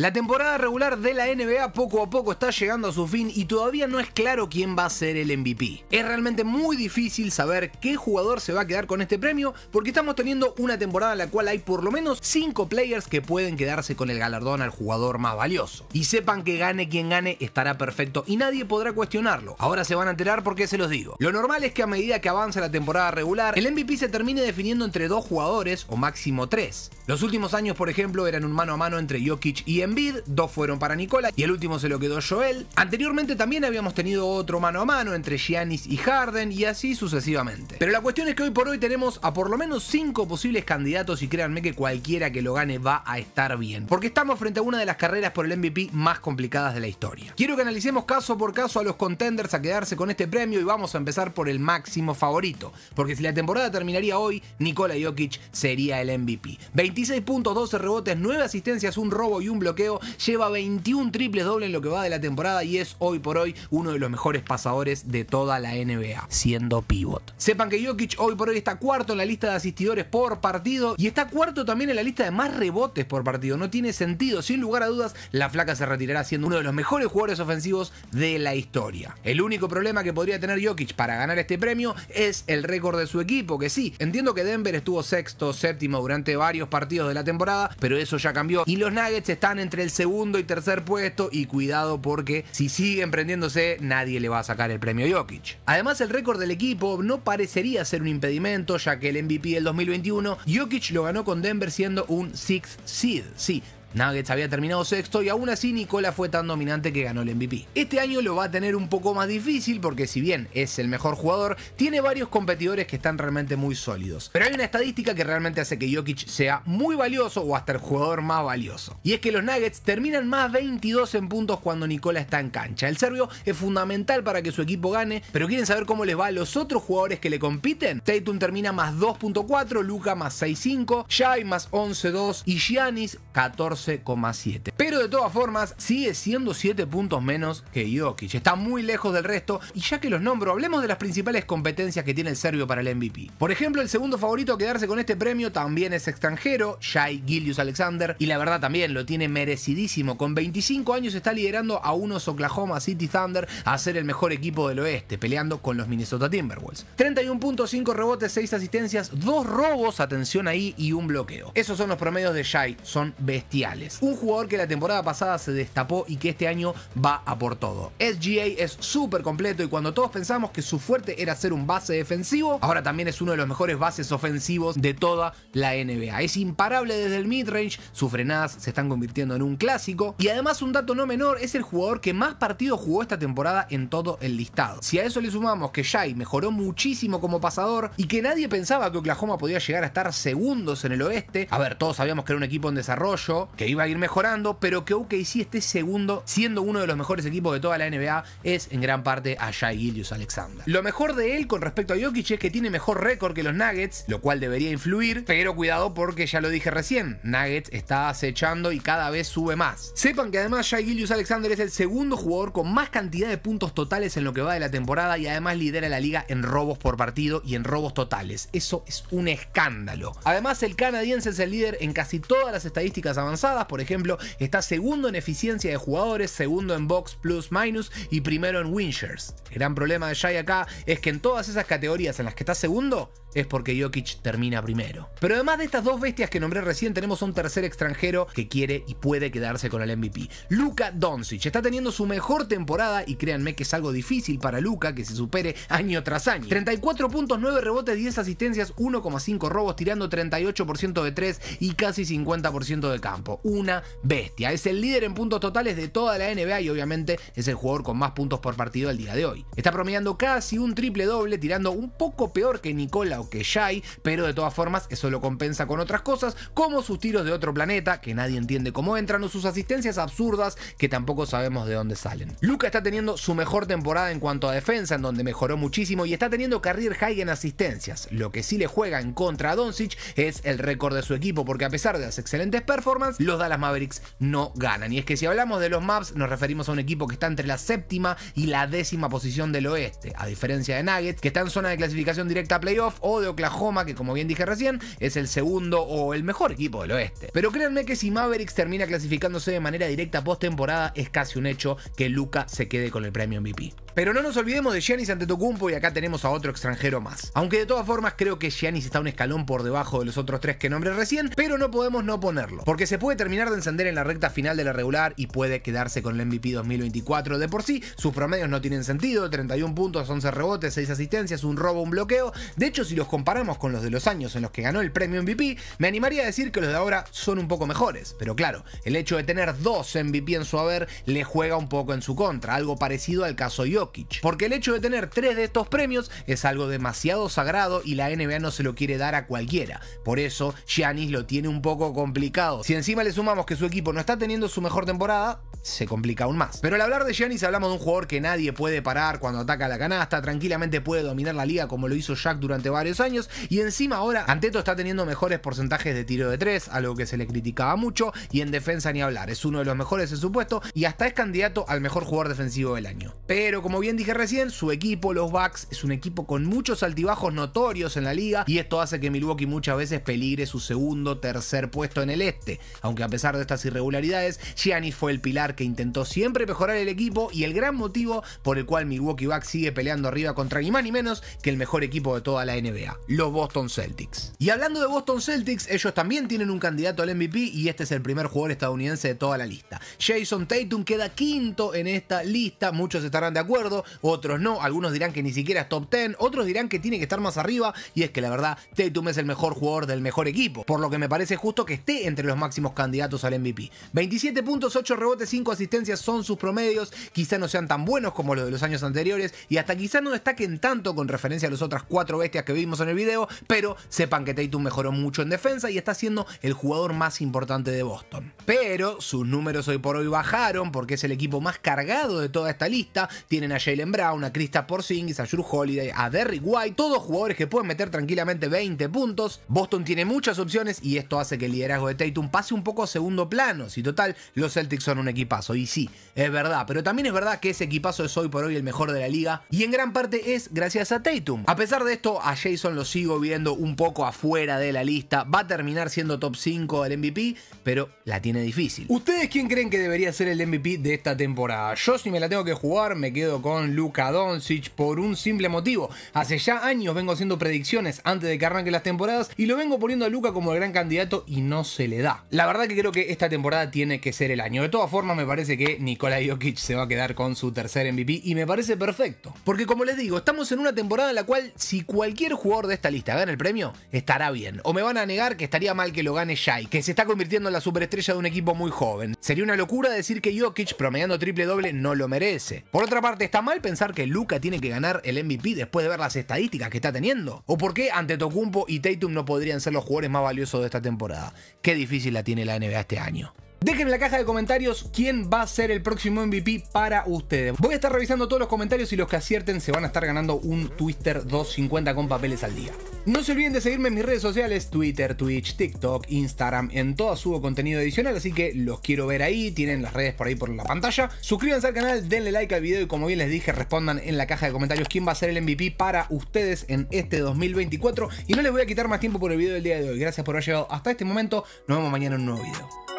La temporada regular de la NBA poco a poco está llegando a su fin y todavía no es claro quién va a ser el MVP. Es realmente muy difícil saber qué jugador se va a quedar con este premio porque estamos teniendo una temporada en la cual hay por lo menos 5 players que pueden quedarse con el galardón al jugador más valioso. Y sepan que gane quien gane estará perfecto y nadie podrá cuestionarlo. Ahora se van a enterar porque se los digo. Lo normal es que a medida que avanza la temporada regular, el MVP se termine definiendo entre dos jugadores o máximo tres. Los últimos años, por ejemplo, eran un mano a mano entre Jokic y bid, dos fueron para Nicola y el último se lo quedó Joel. Anteriormente también habíamos tenido otro mano a mano entre Giannis y Harden y así sucesivamente. Pero la cuestión es que hoy por hoy tenemos a por lo menos cinco posibles candidatos y créanme que cualquiera que lo gane va a estar bien, porque estamos frente a una de las carreras por el MVP más complicadas de la historia. Quiero que analicemos caso por caso a los contenders a quedarse con este premio y vamos a empezar por el máximo favorito, porque si la temporada terminaría hoy, Nikola Jokic sería el MVP. 26 puntos, 12 rebotes, 9 asistencias, un robo y un bloqueo lleva 21 triples doble en lo que va de la temporada y es hoy por hoy uno de los mejores pasadores de toda la NBA, siendo pivot. Sepan que Jokic hoy por hoy está cuarto en la lista de asistidores por partido y está cuarto también en la lista de más rebotes por partido. No tiene sentido, sin lugar a dudas, la flaca se retirará siendo uno de los mejores jugadores ofensivos de la historia. El único problema que podría tener Jokic para ganar este premio es el récord de su equipo, que sí, entiendo que Denver estuvo sexto, séptimo durante varios partidos de la temporada, pero eso ya cambió y los Nuggets están entre el segundo y tercer puesto y cuidado porque si sigue emprendiéndose nadie le va a sacar el premio Jokic. Además el récord del equipo no parecería ser un impedimento ya que el MVP del 2021 Jokic lo ganó con Denver siendo un sixth seed. Sí, Nuggets había terminado sexto y aún así Nicola fue tan dominante que ganó el MVP. Este año lo va a tener un poco más difícil porque si bien es el mejor jugador, tiene varios competidores que están realmente muy sólidos. Pero hay una estadística que realmente hace que Jokic sea muy valioso o hasta el jugador más valioso. Y es que los Nuggets terminan más 22 en puntos cuando Nicola está en cancha. El serbio es fundamental para que su equipo gane, pero quieren saber cómo les va a los otros jugadores que le compiten. Tatum termina más 2.4, Luca más 6.5, Shai más 11.2 y Giannis 14. Pero de todas formas, sigue siendo 7 puntos menos que Jokic. Está muy lejos del resto. Y ya que los nombro, hablemos de las principales competencias que tiene el serbio para el MVP. Por ejemplo, el segundo favorito a quedarse con este premio también es extranjero, Shai Gilius Alexander. Y la verdad también lo tiene merecidísimo. Con 25 años está liderando a unos Oklahoma City Thunder a ser el mejor equipo del oeste, peleando con los Minnesota Timberwolves. 31.5 rebotes, 6 asistencias, 2 robos, atención ahí, y un bloqueo. Esos son los promedios de Shai, son bestiales. Un jugador que la temporada pasada se destapó y que este año va a por todo. SGA es súper completo y cuando todos pensamos que su fuerte era ser un base defensivo, ahora también es uno de los mejores bases ofensivos de toda la NBA. Es imparable desde el midrange, sus frenadas se están convirtiendo en un clásico y además un dato no menor es el jugador que más partidos jugó esta temporada en todo el listado. Si a eso le sumamos que Shai mejoró muchísimo como pasador y que nadie pensaba que Oklahoma podía llegar a estar segundos en el oeste, a ver, todos sabíamos que era un equipo en desarrollo, que iba a ir mejorando, pero que OKC esté segundo, siendo uno de los mejores equipos de toda la NBA, es en gran parte a Jai Gilius Alexander. Lo mejor de él con respecto a Jokic es que tiene mejor récord que los Nuggets, lo cual debería influir, pero cuidado porque ya lo dije recién, Nuggets está acechando y cada vez sube más. Sepan que además Jai Gilius Alexander es el segundo jugador con más cantidad de puntos totales en lo que va de la temporada y además lidera la liga en robos por partido y en robos totales. Eso es un escándalo. Además, el canadiense es el líder en casi todas las estadísticas avanzadas por ejemplo, está segundo en eficiencia de jugadores, segundo en box plus minus y primero en win El gran problema de Shai acá es que en todas esas categorías en las que está segundo es porque Jokic termina primero. Pero además de estas dos bestias que nombré recién, tenemos un tercer extranjero que quiere y puede quedarse con el MVP. Luka Doncic está teniendo su mejor temporada y créanme que es algo difícil para Luka que se supere año tras año. 34 puntos, 9 rebotes, 10 asistencias, 1,5 robos, tirando 38% de 3 y casi 50% de campo una bestia. Es el líder en puntos totales de toda la NBA y obviamente es el jugador con más puntos por partido al día de hoy. Está promediando casi un triple doble, tirando un poco peor que Nicola o que Shai, pero de todas formas eso lo compensa con otras cosas, como sus tiros de otro planeta, que nadie entiende cómo entran, o sus asistencias absurdas, que tampoco sabemos de dónde salen. Luca está teniendo su mejor temporada en cuanto a defensa, en donde mejoró muchísimo, y está teniendo career high en asistencias. Lo que sí le juega en contra a Doncic es el récord de su equipo, porque a pesar de las excelentes performances, los Dallas Mavericks no ganan. Y es que si hablamos de los Mavs, nos referimos a un equipo que está entre la séptima y la décima posición del oeste, a diferencia de Nuggets, que está en zona de clasificación directa a playoff, o de Oklahoma, que como bien dije recién, es el segundo o el mejor equipo del oeste. Pero créanme que si Mavericks termina clasificándose de manera directa post temporada, es casi un hecho que Luca se quede con el premio MVP. Pero no nos olvidemos de Giannis Antetokounmpo y acá tenemos a otro extranjero más. Aunque de todas formas creo que Giannis está un escalón por debajo de los otros tres que nombré recién, pero no podemos no ponerlo, porque se puede terminar de encender en la recta final de la regular y puede quedarse con el MVP 2024 de por sí, sus promedios no tienen sentido, 31 puntos, 11 rebotes, 6 asistencias, un robo, un bloqueo. De hecho, si los comparamos con los de los años en los que ganó el premio MVP, me animaría a decir que los de ahora son un poco mejores, pero claro, el hecho de tener dos MVP en su haber le juega un poco en su contra, algo parecido al caso yo porque el hecho de tener tres de estos premios es algo demasiado sagrado y la NBA no se lo quiere dar a cualquiera. Por eso Giannis lo tiene un poco complicado. Si encima le sumamos que su equipo no está teniendo su mejor temporada, se complica aún más. Pero al hablar de Giannis hablamos de un jugador que nadie puede parar cuando ataca la canasta, tranquilamente puede dominar la liga como lo hizo Jack durante varios años y encima ahora Anteto está teniendo mejores porcentajes de tiro de tres algo que se le criticaba mucho y en defensa ni hablar, es uno de los mejores en supuesto y hasta es candidato al mejor jugador defensivo del año. Pero como como bien dije recién, su equipo, los Bucks, es un equipo con muchos altibajos notorios en la liga y esto hace que Milwaukee muchas veces peligre su segundo, tercer puesto en el este. Aunque a pesar de estas irregularidades, Giannis fue el pilar que intentó siempre mejorar el equipo y el gran motivo por el cual Milwaukee Bucks sigue peleando arriba contra ni más ni menos que el mejor equipo de toda la NBA, los Boston Celtics. Y hablando de Boston Celtics, ellos también tienen un candidato al MVP y este es el primer jugador estadounidense de toda la lista. Jason Tatum queda quinto en esta lista, muchos estarán de acuerdo otros no, algunos dirán que ni siquiera es top 10, otros dirán que tiene que estar más arriba, y es que la verdad, Tatum es el mejor jugador del mejor equipo, por lo que me parece justo que esté entre los máximos candidatos al MVP. 27 puntos, 8 rebotes, 5 asistencias son sus promedios, quizá no sean tan buenos como los de los años anteriores, y hasta quizá no destaquen tanto con referencia a las otras 4 bestias que vimos en el video, pero sepan que Tatum mejoró mucho en defensa y está siendo el jugador más importante de Boston. Pero sus números hoy por hoy bajaron porque es el equipo más cargado de toda esta lista, tienen a Jalen Brown, a Krista Porzingis, a Drew Holiday, a Derrick White, todos jugadores que pueden meter tranquilamente 20 puntos. Boston tiene muchas opciones y esto hace que el liderazgo de Tatum pase un poco a segundo plano. Si total, los Celtics son un equipazo. Y sí, es verdad, pero también es verdad que ese equipazo es hoy por hoy el mejor de la liga y en gran parte es gracias a Tatum. A pesar de esto, a Jason lo sigo viendo un poco afuera de la lista. Va a terminar siendo top 5 del MVP, pero la tiene difícil. ¿Ustedes quién creen que debería ser el MVP de esta temporada? Yo si me la tengo que jugar, me quedo con Luka Doncic por un simple motivo. Hace ya años vengo haciendo predicciones antes de que arranquen las temporadas y lo vengo poniendo a Luka como el gran candidato y no se le da. La verdad que creo que esta temporada tiene que ser el año. De todas formas me parece que Nikola Jokic se va a quedar con su tercer MVP y me parece perfecto. Porque como les digo, estamos en una temporada en la cual si cualquier jugador de esta lista gana el premio, estará bien. O me van a negar que estaría mal que lo gane Shai, que se está convirtiendo en la superestrella de un equipo muy joven. Sería una locura decir que Jokic promediando triple doble no lo merece. Por otra parte, está mal pensar que Luca tiene que ganar el MVP después de ver las estadísticas que está teniendo? ¿O por qué ante Tocumpo y Tatum no podrían ser los jugadores más valiosos de esta temporada? Qué difícil la tiene la NBA este año. Dejen en la caja de comentarios quién va a ser el próximo MVP para ustedes. Voy a estar revisando todos los comentarios y los que acierten se van a estar ganando un Twister 250 con papeles al día. No se olviden de seguirme en mis redes sociales, Twitter, Twitch, TikTok, Instagram, en todas subo contenido adicional, así que los quiero ver ahí, tienen las redes por ahí por la pantalla. Suscríbanse al canal, denle like al video y como bien les dije, respondan en la caja de comentarios quién va a ser el MVP para ustedes en este 2024. Y no les voy a quitar más tiempo por el video del día de hoy. Gracias por haber llegado hasta este momento, nos vemos mañana en un nuevo video.